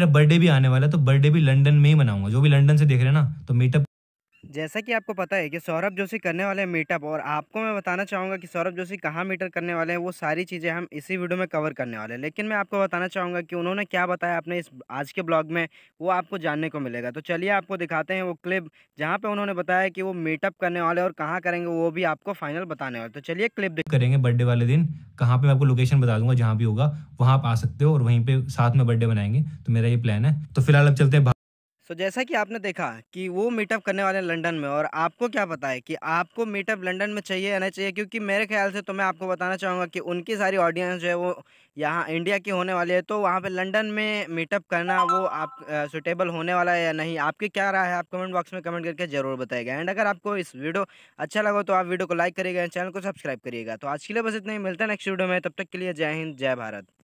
मेरा बर्थडे भी आने वाला है तो बर्थडे भी लंडन में ही मनाऊंगा जो भी लंडन से देख रहे हैं ना तो मीटअप जैसा कि आपको पता है कि सौरभ जोशी करने वाले हैं मीटअप और आपको मैं बताना चाहूँगा कि सौरभ जोशी कहाँ मीटर करने वाले हैं वो सारी चीज़ें हम इसी वीडियो में कवर करने वाले हैं लेकिन मैं आपको बताना चाहूँगा कि उन्होंने क्या बताया अपने इस आज के ब्लॉग में वो आपको जानने को मिलेगा तो चलिए आपको दिखाते हैं वो क्लिप जहाँ पर उन्होंने बताया कि वो मीटअप करने वाले और कहाँ करेंगे वो भी आपको फाइनल बताने वाले तो चलिए क्लिप देख करेंगे बर्थडे वाले दिन कहाँ पर मैं आपको लोकेशन बता दूंगा जहाँ भी होगा वहाँ आप आ सकते हो और वहीं पर साथ में बर्थडे बनाएंगे तो मेरा ये प्लान है तो फिलहाल अब चलते हैं सो तो जैसा कि आपने देखा कि वो मीटअप करने वाले हैं लंदन में और आपको क्या पता है कि आपको मीटअप लंदन में चाहिए या नहीं चाहिए क्योंकि मेरे ख्याल से तो मैं आपको बताना चाहूँगा कि उनकी सारी ऑडियंस जो है वो यहाँ इंडिया की होने वाली है तो वहाँ पे लंदन में मीटअप करना वो आप सुटेबल होने वाला है या नहीं आपकी क्या राय है आप कमेंट बॉक्स में कमेंट करके ज़रूर बताएगा एंड अगर आपको इस वीडियो अच्छा लगा तो आप वीडियो को लाइक करिएगा चैनल को सब्सक्राइब करिएगा तो आज के लिए बस इतना ही मिलता है नेक्स्ट वीडियो में तब तक के लिए जय हिंद जय भारत